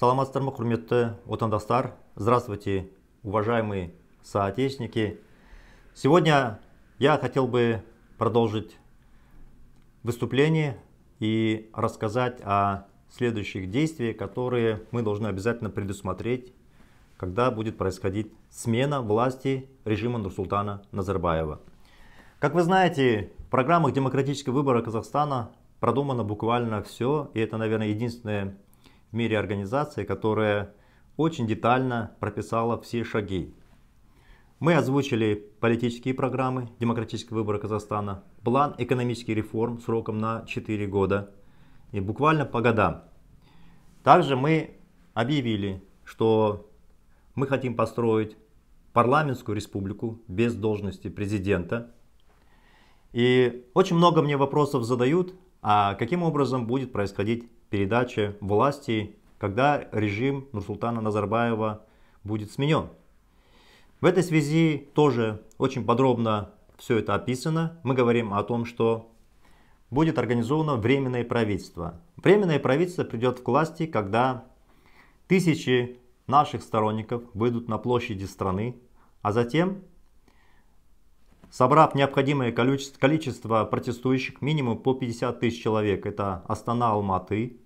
саламатсыздар ма құрметті отандастар здравствуйте уважаемые соотечественники сегодня я хотел бы продолжить выступление и рассказать о следующих действиях которые мы должны обязательно предусмотреть когда будет происходить смена власти режима Нурсултана Назарбаева. Как вы знаете, в программах демократического выбора Казахстана продумано буквально все, и это, наверное, единственное в мире организации, которая очень детально прописала все шаги. Мы озвучили политические программы демократического выбора Казахстана, план экономических реформ сроком на 4 года и буквально по годам. Также мы объявили, что мы хотим построить парламентскую республику без должности президента. И очень много мне вопросов задают, а каким образом будет происходить передаче власти, когда режим Нурсултана Назарбаева будет сменен. В этой связи тоже очень подробно все это описано. Мы говорим о том, что будет организовано временное правительство. Временное правительство придет к власти, когда тысячи наших сторонников выйдут на площади страны, а затем Собрав необходимое количество протестующих, минимум по 50 тысяч человек, это Астана, Алматы,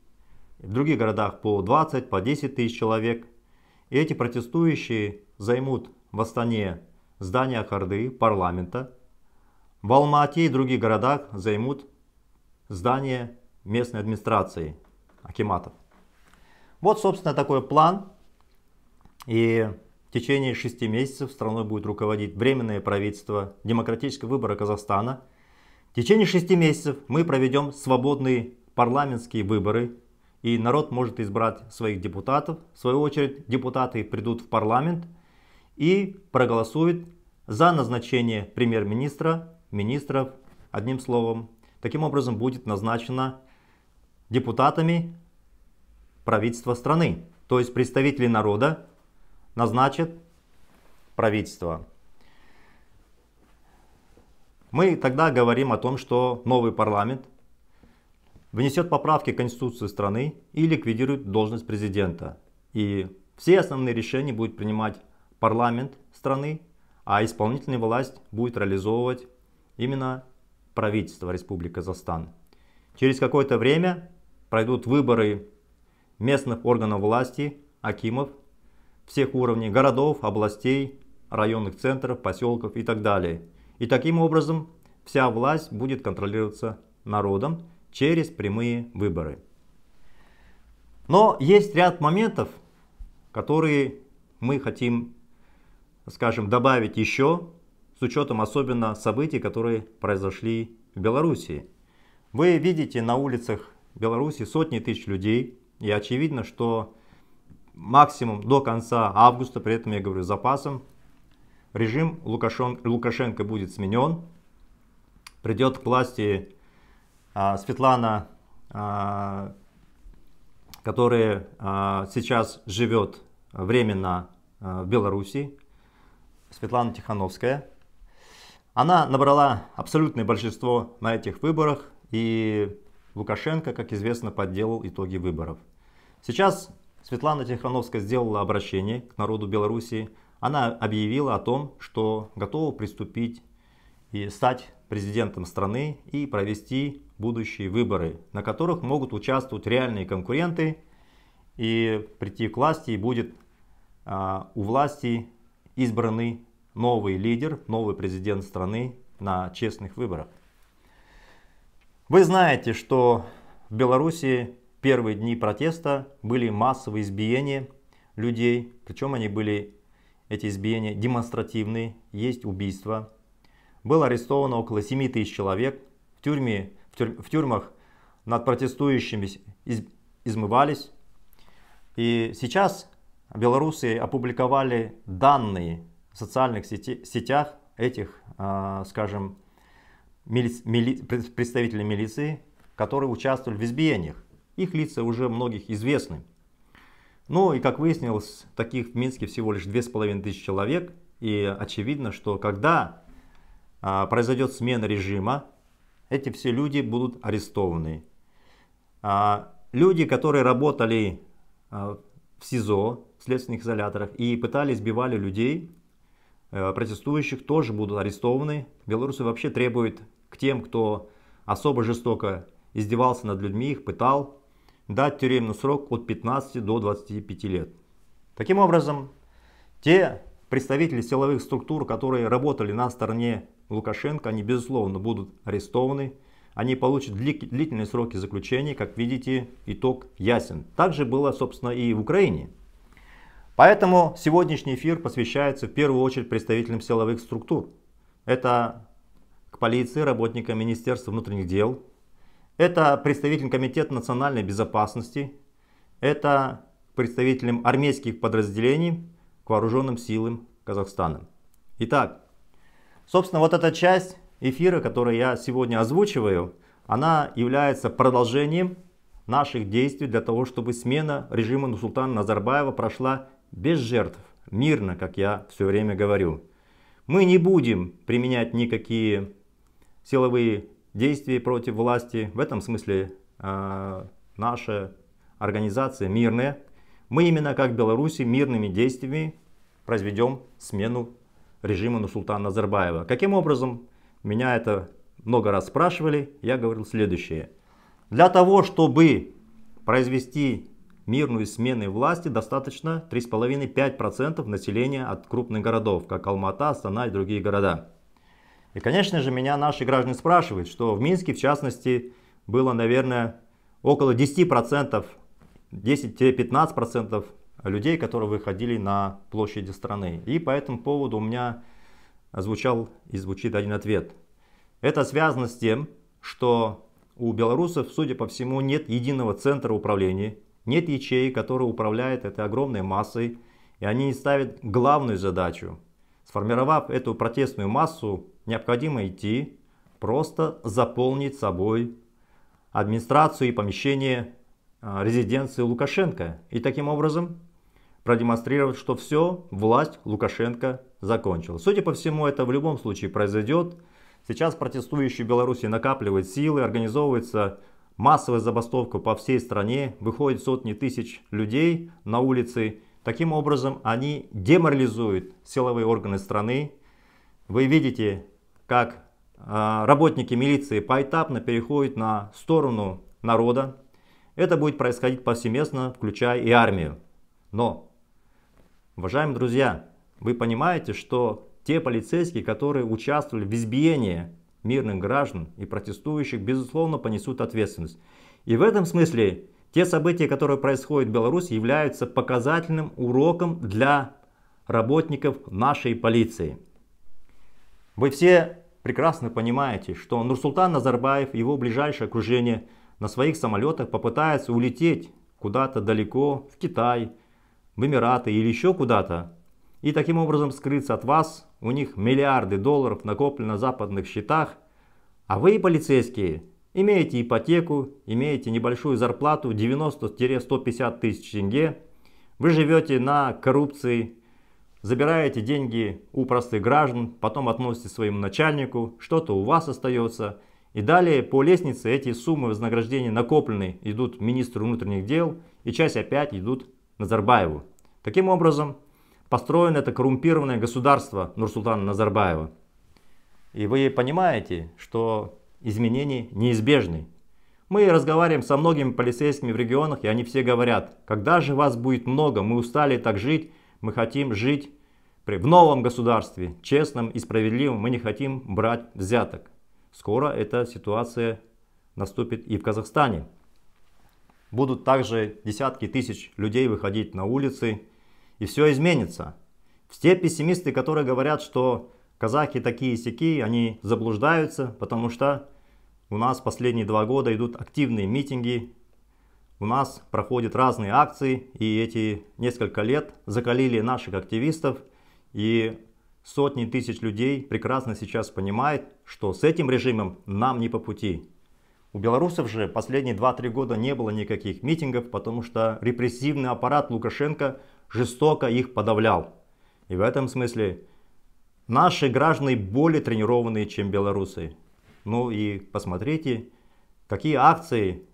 в других городах по 20, по 10 тысяч человек, и эти протестующие займут в Астане здание Харды, парламента, в Алмате и других городах займут здание местной администрации, акиматов. Вот, собственно, такой план. И в течение шести месяцев страной будет руководить Временное правительство демократического выбора Казахстана. В течение шести месяцев мы проведем свободные парламентские выборы, и народ может избрать своих депутатов. В свою очередь депутаты придут в парламент и проголосуют за назначение премьер-министра, министров, одним словом. Таким образом будет назначено депутатами правительство страны, то есть представители народа, назначит правительство. Мы тогда говорим о том, что новый парламент внесет поправки к конституции страны и ликвидирует должность президента. И все основные решения будет принимать парламент страны, а исполнительная власть будет реализовывать именно правительство Республики Казахстан. Через какое-то время пройдут выборы местных органов власти, акимов всех уровней городов, областей, районных центров, поселков и так далее. И таким образом вся власть будет контролироваться народом через прямые выборы. Но есть ряд моментов, которые мы хотим, скажем, добавить еще, с учетом особенно событий, которые произошли в Беларуси. Вы видите на улицах Беларуси сотни тысяч людей, и очевидно, что максимум до конца августа, при этом я говорю с запасом, режим Лукашен, Лукашенко будет сменен, придет к власти а, Светлана, а, которая а, сейчас живет временно а, в Беларуси, Светлана Тихановская. Она набрала абсолютное большинство на этих выборах, и Лукашенко, как известно, подделал итоги выборов. Сейчас Светлана Тихановская сделала обращение к народу Белоруссии. Она объявила о том, что готова приступить и стать президентом страны и провести будущие выборы, на которых могут участвовать реальные конкуренты и прийти к власти и будет а, у власти избранный новый лидер, новый президент страны на честных выборах. Вы знаете, что в Беларуси первые дни протеста были массовые избиения людей, причем они были, эти избиения, демонстративные, есть убийства. Было арестовано около 7 тысяч человек, в, тюрьме, в, тюрь, в тюрьмах над протестующими из, измывались. И сейчас белорусы опубликовали данные в социальных сети, сетях этих, э, скажем, мили, мили, представителей милиции, которые участвовали в избиениях. Их лица уже многих известны. Ну и как выяснилось, таких в Минске всего лишь 2500 человек. И очевидно, что когда а, произойдет смена режима, эти все люди будут арестованы. А, люди, которые работали а, в СИЗО, в следственных изоляторах, и пытались, сбивали людей, э, протестующих тоже будут арестованы. Белорусы вообще требуют к тем, кто особо жестоко издевался над людьми, их пытал, дать тюремный срок от 15 до 25 лет. Таким образом, те представители силовых структур, которые работали на стороне Лукашенко, они безусловно будут арестованы, они получат длительные сроки заключения, как видите, итог ясен. Так же было, собственно, и в Украине. Поэтому сегодняшний эфир посвящается в первую очередь представителям силовых структур. Это к полиции, работникам Министерства внутренних дел, это представитель Комитета национальной безопасности, это представителям армейских подразделений к вооруженным силам Казахстана. Итак, собственно, вот эта часть эфира, которую я сегодня озвучиваю, она является продолжением наших действий для того, чтобы смена режима Нусултана Назарбаева прошла без жертв, мирно, как я все время говорю. Мы не будем применять никакие силовые действий против власти. В этом смысле э, наша организация мирная. Мы именно как Беларуси мирными действиями произведем смену режима Нусултана Назарбаева. Каким образом? Меня это много раз спрашивали. Я говорил следующее. Для того, чтобы произвести мирную смену власти, достаточно 3,5-5% населения от крупных городов, как Алмата, Астана и другие города. И, конечно же, меня наши граждане спрашивают, что в Минске, в частности, было, наверное, около 10%, 10-15% людей, которые выходили на площади страны. И по этому поводу у меня звучал и звучит один ответ. Это связано с тем, что у белорусов, судя по всему, нет единого центра управления, нет ячей, которая управляет этой огромной массой, и они не ставят главную задачу. Сформировав эту протестную массу, необходимо идти, просто заполнить собой администрацию и помещение а, резиденции Лукашенко. И таким образом продемонстрировать, что все, власть Лукашенко закончила. Судя по всему, это в любом случае произойдет. Сейчас протестующие в Беларуси накапливают силы, организовывается массовая забастовка по всей стране, выходят сотни тысяч людей на улицы. Таким образом, они деморализуют силовые органы страны. Вы видите как а, работники милиции поэтапно переходят на сторону народа. Это будет происходить повсеместно, включая и армию. Но, уважаемые друзья, вы понимаете, что те полицейские, которые участвовали в избиении мирных граждан и протестующих, безусловно, понесут ответственность. И в этом смысле те события, которые происходят в Беларуси, являются показательным уроком для работников нашей полиции. Вы все прекрасно понимаете, что Нурсултан Назарбаев и его ближайшее окружение на своих самолетах попытаются улететь куда-то далеко, в Китай, в Эмираты или еще куда-то, и таким образом скрыться от вас. У них миллиарды долларов накоплено на западных счетах, а вы, полицейские, имеете ипотеку, имеете небольшую зарплату 90-150 тысяч тенге, вы живете на коррупции, забираете деньги у простых граждан, потом относите своему начальнику, что-то у вас остается. И далее по лестнице эти суммы вознаграждения накопленные идут министру внутренних дел, и часть опять идут Назарбаеву. Таким образом, построено это коррумпированное государство Нурсултана Назарбаева. И вы понимаете, что изменения неизбежны. Мы разговариваем со многими полицейскими в регионах, и они все говорят, когда же вас будет много, мы устали так жить, мы хотим жить в новом государстве, честном и справедливом. Мы не хотим брать взяток. Скоро эта ситуация наступит и в Казахстане. Будут также десятки тысяч людей выходить на улицы, и все изменится. Все пессимисты, которые говорят, что казахи такие сяки, они заблуждаются, потому что у нас последние два года идут активные митинги у нас проходят разные акции, и эти несколько лет закалили наших активистов, и сотни тысяч людей прекрасно сейчас понимает, что с этим режимом нам не по пути. У белорусов же последние 2-3 года не было никаких митингов, потому что репрессивный аппарат Лукашенко жестоко их подавлял. И в этом смысле наши граждане более тренированные, чем белорусы. Ну и посмотрите, какие акции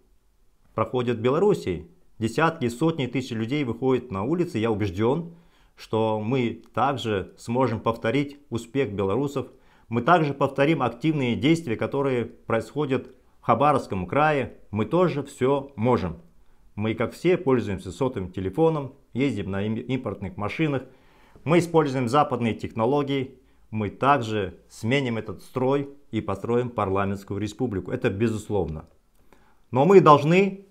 проходят в Беларуси. Десятки, сотни тысяч людей выходят на улицы. Я убежден, что мы также сможем повторить успех белорусов. Мы также повторим активные действия, которые происходят в Хабаровском крае. Мы тоже все можем. Мы, как все, пользуемся сотовым телефоном, ездим на импортных машинах. Мы используем западные технологии. Мы также сменим этот строй и построим парламентскую республику. Это безусловно. Но мы должны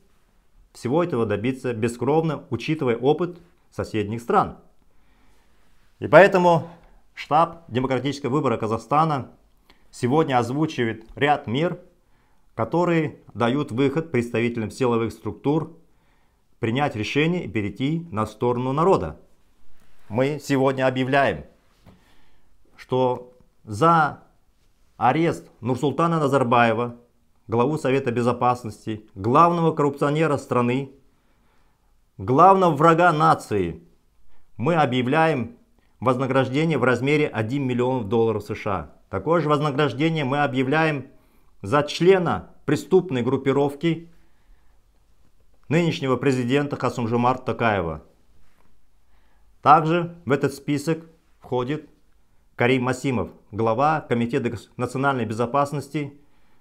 всего этого добиться бескровно, учитывая опыт соседних стран. И поэтому штаб демократического выбора Казахстана сегодня озвучивает ряд мер, которые дают выход представителям силовых структур принять решение и перейти на сторону народа. Мы сегодня объявляем, что за арест Нурсултана Назарбаева – главу Совета Безопасности, главного коррупционера страны, главного врага нации, мы объявляем вознаграждение в размере 1 миллион долларов США. Такое же вознаграждение мы объявляем за члена преступной группировки нынешнего президента Хасумжумар Такаева. Также в этот список входит Карим Масимов, глава Комитета национальной безопасности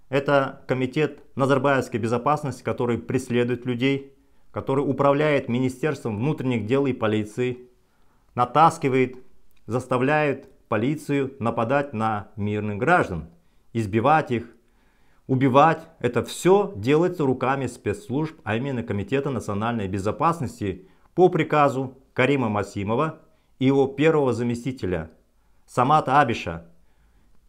это комитет Назарбаевской безопасности, который преследует людей, который управляет Министерством внутренних дел и полиции, натаскивает, заставляет полицию нападать на мирных граждан, избивать их, убивать. Это все делается руками спецслужб, а именно Комитета национальной безопасности по приказу Карима Масимова и его первого заместителя Самата Абиша.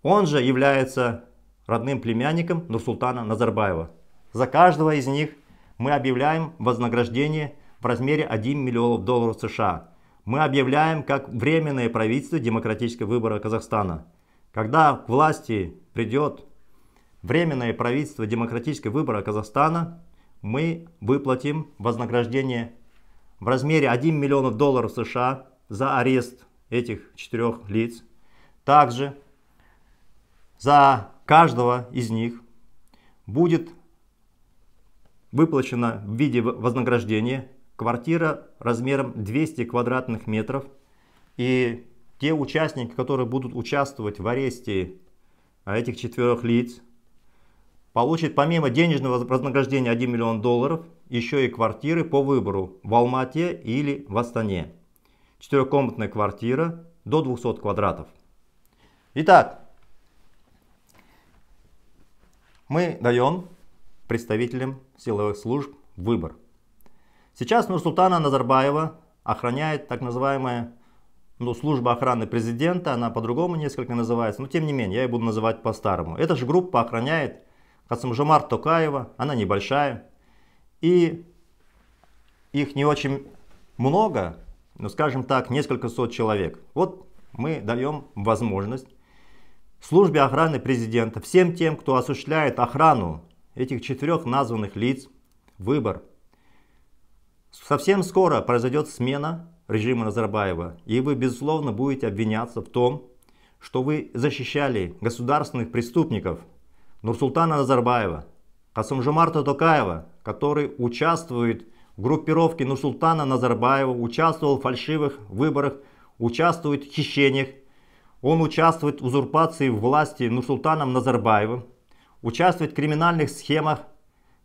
Он же является родным племянником Нурсултана Назарбаева. За каждого из них мы объявляем вознаграждение в размере 1 миллион долларов США. Мы объявляем как временное правительство демократического выбора Казахстана. Когда к власти придет временное правительство демократического выбора Казахстана, мы выплатим вознаграждение в размере 1 миллион долларов США за арест этих четырех лиц. Также за каждого из них будет выплачена в виде вознаграждения квартира размером 200 квадратных метров. И те участники, которые будут участвовать в аресте а, этих четверых лиц, получат помимо денежного вознаграждения 1 миллион долларов, еще и квартиры по выбору в Алмате или в Астане. Четырехкомнатная квартира до 200 квадратов. Итак, мы даем представителям силовых служб выбор. Сейчас Нурсултана Назарбаева охраняет так называемая ну, служба охраны президента, она по-другому несколько называется, но тем не менее, я ее буду называть по-старому. Эта же группа охраняет Касымжамар Токаева, она небольшая, и их не очень много, но скажем так, несколько сот человек. Вот мы даем возможность службе охраны президента, всем тем, кто осуществляет охрану этих четырех названных лиц, выбор. Совсем скоро произойдет смена режима Назарбаева, и вы, безусловно, будете обвиняться в том, что вы защищали государственных преступников Нурсултана Назарбаева, Касымжумарта Токаева, который участвует в группировке Нурсултана Назарбаева, участвовал в фальшивых выборах, участвует в хищениях он участвует в узурпации власти Нурсултаном Назарбаевым, участвует в криминальных схемах,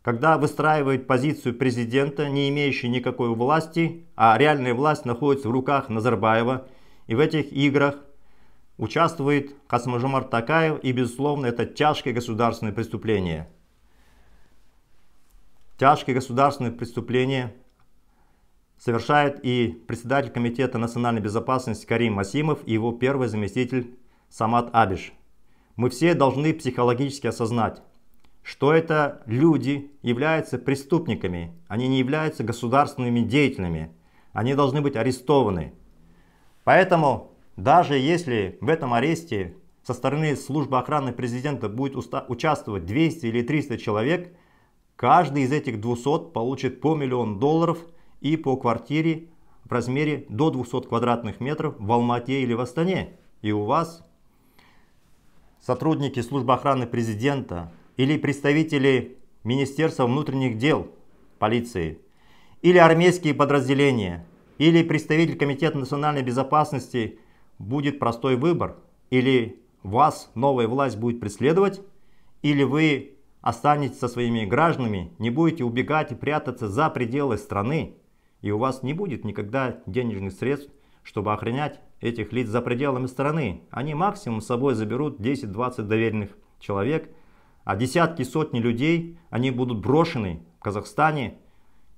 когда выстраивает позицию президента, не имеющий никакой власти, а реальная власть находится в руках Назарбаева. И в этих играх участвует Хасмажумар Такаев, и безусловно это тяжкое государственное преступление. Тяжкое государственное преступление – совершает и председатель Комитета национальной безопасности Карим Масимов и его первый заместитель Самат Абиш. Мы все должны психологически осознать, что это люди являются преступниками, они не являются государственными деятелями, они должны быть арестованы. Поэтому даже если в этом аресте со стороны службы охраны президента будет участвовать 200 или 300 человек, каждый из этих 200 получит по миллион долларов – и по квартире в размере до 200 квадратных метров в Алмате или в Астане. И у вас сотрудники службы охраны президента или представители Министерства внутренних дел полиции, или армейские подразделения, или представитель Комитета национальной безопасности будет простой выбор. Или вас новая власть будет преследовать, или вы останетесь со своими гражданами, не будете убегать и прятаться за пределы страны, и у вас не будет никогда денежных средств, чтобы охранять этих лиц за пределами страны. Они максимум с собой заберут 10-20 доверенных человек, а десятки, сотни людей, они будут брошены в Казахстане,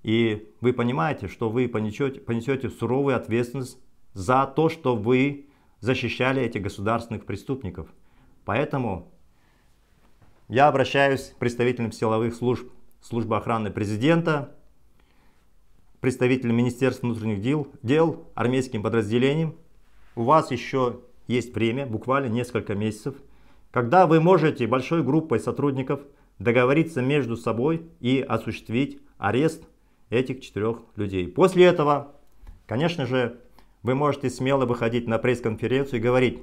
и вы понимаете, что вы понесете, понесете суровую ответственность за то, что вы защищали этих государственных преступников. Поэтому я обращаюсь к представителям силовых служб, службы охраны президента, представителем Министерства внутренних дел, дел, армейским подразделением. У вас еще есть время, буквально несколько месяцев, когда вы можете большой группой сотрудников договориться между собой и осуществить арест этих четырех людей. После этого, конечно же, вы можете смело выходить на пресс-конференцию и говорить,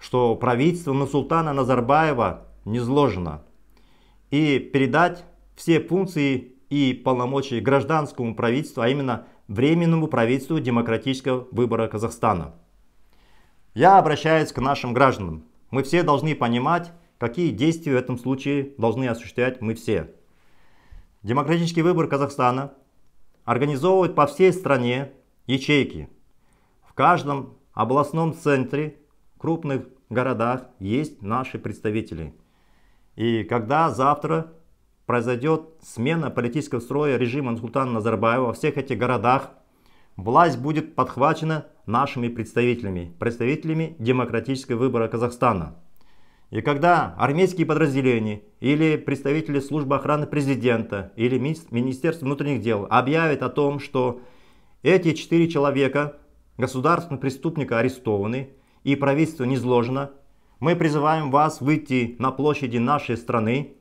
что правительство Насултана Назарбаева не сложено, и передать все функции и полномочий гражданскому правительству, а именно Временному правительству демократического выбора Казахстана. Я обращаюсь к нашим гражданам. Мы все должны понимать, какие действия в этом случае должны осуществлять мы все. Демократический выбор Казахстана организовывают по всей стране ячейки. В каждом областном центре, крупных городах есть наши представители. И когда завтра произойдет смена политического строя режима Султана Назарбаева во всех этих городах, власть будет подхвачена нашими представителями, представителями демократического выбора Казахстана. И когда армейские подразделения или представители службы охраны президента или Министерства внутренних дел объявят о том, что эти четыре человека, государственные преступника арестованы и правительство не изложено, мы призываем вас выйти на площади нашей страны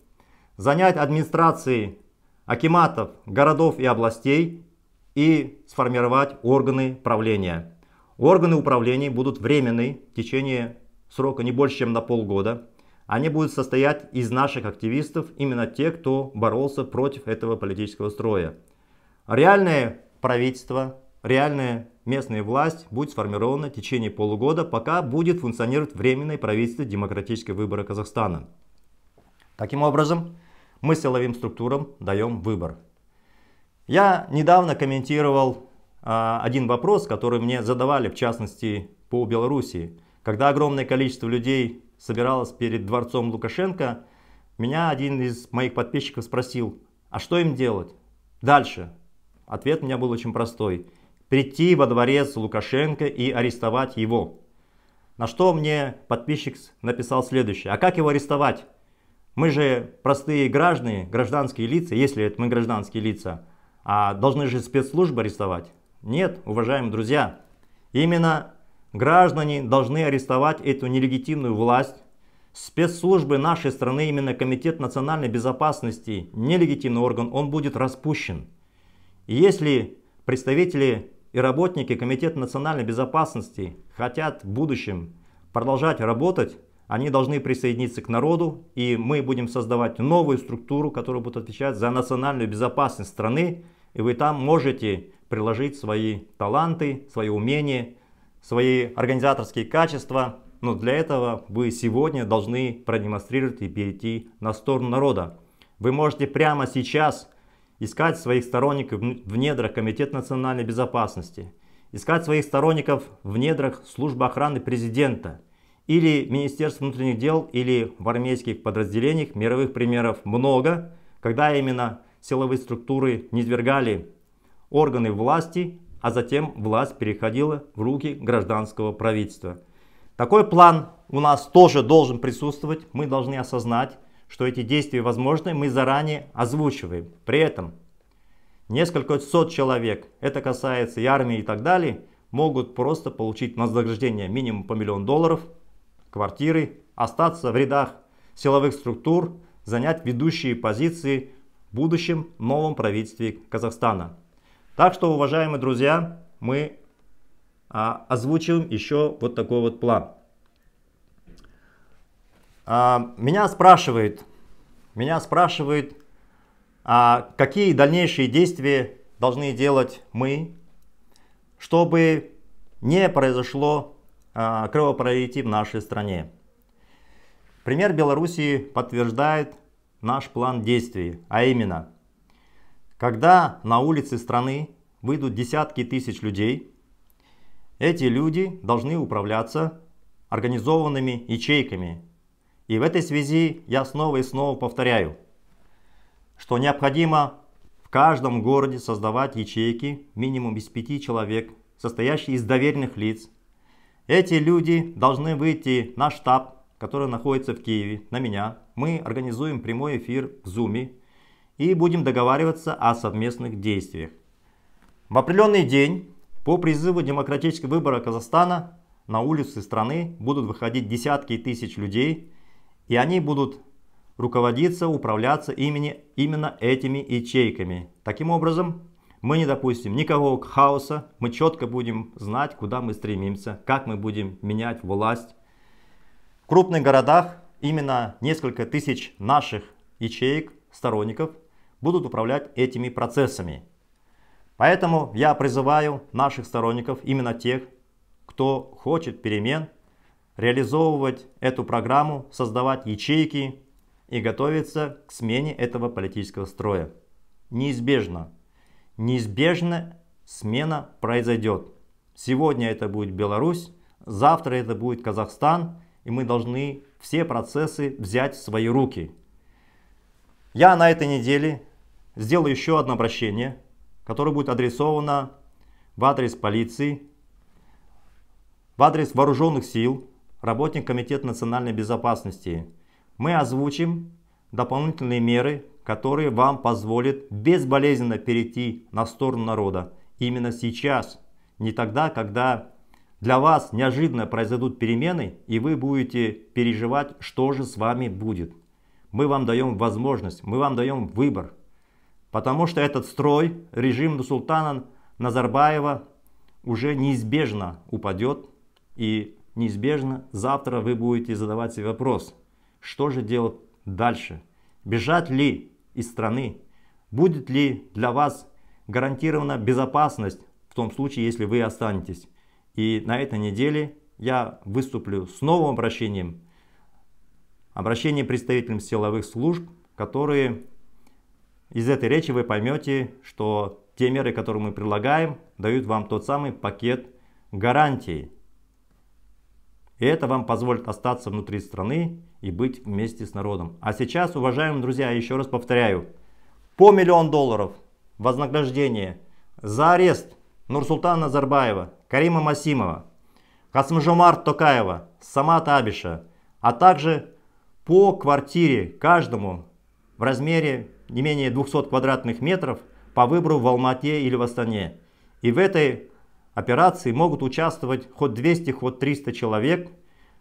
занять администрации акиматов, городов и областей и сформировать органы правления. Органы управления будут временны в течение срока не больше, чем на полгода. Они будут состоять из наших активистов, именно те, кто боролся против этого политического строя. Реальное правительство, реальная местная власть будет сформирована в течение полугода, пока будет функционировать временное правительство демократических выборов Казахстана. Таким образом, мы силовым структурам даем выбор. Я недавно комментировал а, один вопрос, который мне задавали, в частности, по Белоруссии. Когда огромное количество людей собиралось перед дворцом Лукашенко, меня один из моих подписчиков спросил, а что им делать дальше? Ответ у меня был очень простой. Прийти во дворец Лукашенко и арестовать его. На что мне подписчик написал следующее. А как его арестовать? Мы же простые граждане, гражданские лица, если это мы гражданские лица, а должны же спецслужбы арестовать. Нет, уважаемые друзья, именно граждане должны арестовать эту нелегитимную власть. Спецслужбы нашей страны, именно Комитет национальной безопасности, нелегитимный орган, он будет распущен. И если представители и работники Комитета национальной безопасности хотят в будущем продолжать работать, они должны присоединиться к народу, и мы будем создавать новую структуру, которая будет отвечать за национальную безопасность страны, и вы там можете приложить свои таланты, свои умения, свои организаторские качества, но для этого вы сегодня должны продемонстрировать и перейти на сторону народа. Вы можете прямо сейчас искать своих сторонников в недрах Комитета национальной безопасности, искать своих сторонников в недрах службы охраны президента – или Министерств внутренних дел, или в армейских подразделениях. Мировых примеров много, когда именно силовые структуры низвергали органы власти, а затем власть переходила в руки гражданского правительства. Такой план у нас тоже должен присутствовать. Мы должны осознать, что эти действия возможны, мы заранее озвучиваем. При этом несколько сот человек, это касается и армии и так далее, могут просто получить вознаграждение минимум по миллион долларов – квартиры, остаться в рядах силовых структур, занять ведущие позиции в будущем новом правительстве Казахстана. Так что, уважаемые друзья, мы а, озвучим еще вот такой вот план. А, меня спрашивает, меня спрашивает, а какие дальнейшие действия должны делать мы, чтобы не произошло а, кровопролитий в нашей стране. Пример Белоруссии подтверждает наш план действий, а именно, когда на улицы страны выйдут десятки тысяч людей, эти люди должны управляться организованными ячейками. И в этой связи я снова и снова повторяю, что необходимо в каждом городе создавать ячейки минимум из пяти человек, состоящие из доверенных лиц, эти люди должны выйти на штаб, который находится в Киеве, на меня. Мы организуем прямой эфир в Zoom и будем договариваться о совместных действиях. В определенный день по призыву демократического выбора Казахстана на улицы страны будут выходить десятки тысяч людей, и они будут руководиться, управляться имени, именно этими ячейками. Таким образом, мы не допустим никакого хаоса, мы четко будем знать, куда мы стремимся, как мы будем менять власть. В крупных городах именно несколько тысяч наших ячеек, сторонников, будут управлять этими процессами. Поэтому я призываю наших сторонников, именно тех, кто хочет перемен, реализовывать эту программу, создавать ячейки и готовиться к смене этого политического строя. Неизбежно неизбежно смена произойдет. Сегодня это будет Беларусь, завтра это будет Казахстан, и мы должны все процессы взять в свои руки. Я на этой неделе сделаю еще одно обращение, которое будет адресовано в адрес полиции, в адрес вооруженных сил, работник Комитета национальной безопасности. Мы озвучим дополнительные меры, которые вам позволят безболезненно перейти на сторону народа. Именно сейчас, не тогда, когда для вас неожиданно произойдут перемены, и вы будете переживать, что же с вами будет. Мы вам даем возможность, мы вам даем выбор. Потому что этот строй, режим Нусултана Назарбаева уже неизбежно упадет. И неизбежно завтра вы будете задавать себе вопрос, что же делать дальше? Бежать ли из страны? Будет ли для вас гарантирована безопасность в том случае, если вы останетесь? И на этой неделе я выступлю с новым обращением. обращением представителям силовых служб, которые из этой речи вы поймете, что те меры, которые мы предлагаем, дают вам тот самый пакет гарантий. И это вам позволит остаться внутри страны и быть вместе с народом. А сейчас, уважаемые друзья, еще раз повторяю, по миллион долларов вознаграждение за арест Нурсултана Назарбаева, Карима Масимова, Касмжумар Токаева, Самата Абиша, а также по квартире каждому в размере не менее 200 квадратных метров по выбору в Алмате или в Астане. И в этой операции могут участвовать хоть 200, хоть 300 человек.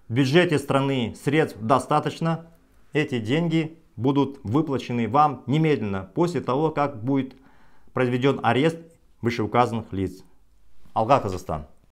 В бюджете страны средств достаточно. Эти деньги будут выплачены вам немедленно, после того, как будет произведен арест вышеуказанных лиц. Алга, Казахстан.